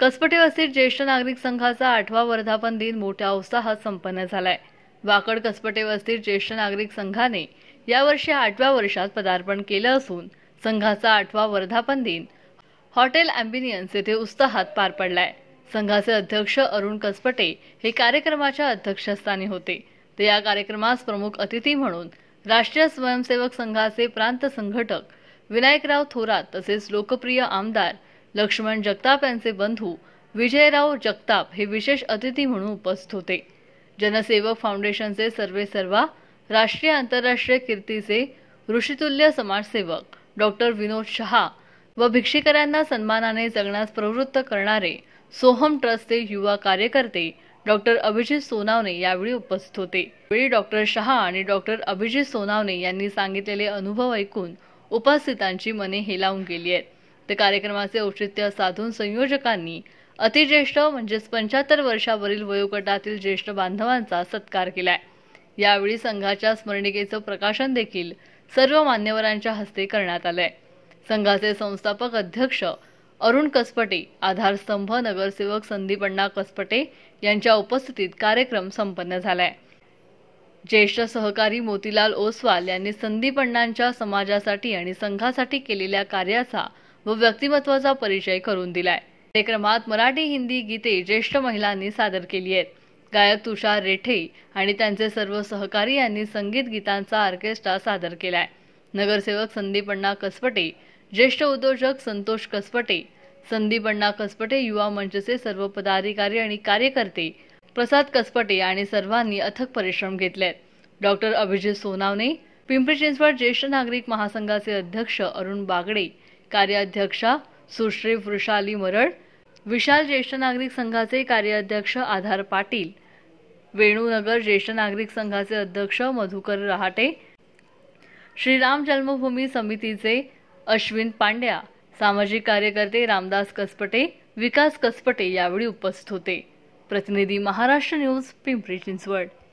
कसपटे वस्तीत ज्येष्ठ नागरिक संघाचा आठवा वर्धापन दिन मोठ्या उत्साहात संपन्न झालाय वाकड कसपटे वस्तीत ज्येष्ठ नागरिक संघाने यावर्षी आठव्या वर्षात पदार्पण केलं असून संघाचा आठवा वर्धापन दिन हॉटेल अँबिनियन्स येथे उत्साहात पार पडलाय संघाचे अध्यक्ष अरुण कसपटे हे कार्यक्रमाच्या अध्यक्षस्थानी होते ते या कार्यक्रमास प्रमुख अतिथी म्हणून राष्ट्रीय स्वयंसेवक संघाचे प्रांत संघटक विनायकराव थोरात तसेच लोकप्रिय आमदार लक्ष्मण जगताप यांचे बंधू विजयराव जगताप हे विशेष अतिथी म्हणून उपस्थित होते जनसेवक फाउंडेशनचे सर्वे सर्वा राष्ट्रीय आंतरराष्ट्रीय कीर्तीचे ऋषितुल्य समाजसेवक डॉक्टर विनोद शहा व भिक्षिकऱ्यांना सन्मानाने जगण्यास प्रवृत्त करणारे सोहम ट्रस्टचे युवा कार्यकर्ते डॉक्टर अभिजित सोनावणे यावेळी उपस्थित होते वेळी डॉक्टर शहा आणि डॉक्टर अभिजित सोनावणे यांनी सांगितलेले अनुभव ऐकून उपस्थितांची मने हेलावून गेली आहेत ते कार्यक्रमाचे औचित्य साधून संयोजकांनी अतिज्येष्ठ म्हणजेच पंच्याहत्तर वर्षावरील वयोगटातील ज्येष्ठ बांधवांचा सत्कार केलाय यावेळी संघाच्या स्मरणिकेचं प्रकाशन देखील सर्व मान्यवरांच्या हस्ते करण्यात आलंय संघाचे संस्थापक अध्यक्ष अरुण कसपटे आधारस्तंभ नगरसेवक संदीपण्णा कसपटे यांच्या उपस्थितीत कार्यक्रम संपन्न झालाय ज्येष्ठ सहकारी मोतीलाल ओसवाल यांनी संदीपण्णांच्या समाजासाठी आणि संघासाठी केलेल्या कार्याचा व व्यक्तिमत्वाचा परिचय करून दिलाय कार्यक्रमात मराठी हिंदी गीते ज्येष्ठ महिलांनी सादर केली आहेत गायक तुषार रेठे आणि त्यांचे सर्व सहकारी यांनी संगीत गीतांचा ऑर्केस्ट्रा सादर केलाय नगरसेवक संदीप अण्णा कसपटे ज्येष्ठ उद्योजक संतोष कसपटे संदीप अण्णा कसपटे युवा मंचचे सर्व पदाधिकारी आणि कार्यकर्ते प्रसाद कसपटे आणि सर्वांनी अथक परिश्रम घेतलेत डॉक्टर अभिजित सोनावणे पिंपरी चिंचवड ज्येष्ठ नागरिक महासंघाचे अध्यक्ष अरुण बागडे कार्याध्यक्षा सुश्री वृषाली मरळ विशाल ज्येष्ठ नागरिक संघाचे कार्याध्यक्ष आधार पाटील वेणूनगर ज्येष्ठ नागरिक संघाचे अध्यक्ष मधुकर रहाटे श्रीराम जन्मभूमी समितीचे अश्विन पांड्या सामाजिक कार्यकर्ते रामदास कसपटे विकास कसपटे यावेळी उपस्थित होते प्रतिनिधी महाराष्ट्र न्यूज पिंपरी चिंचवड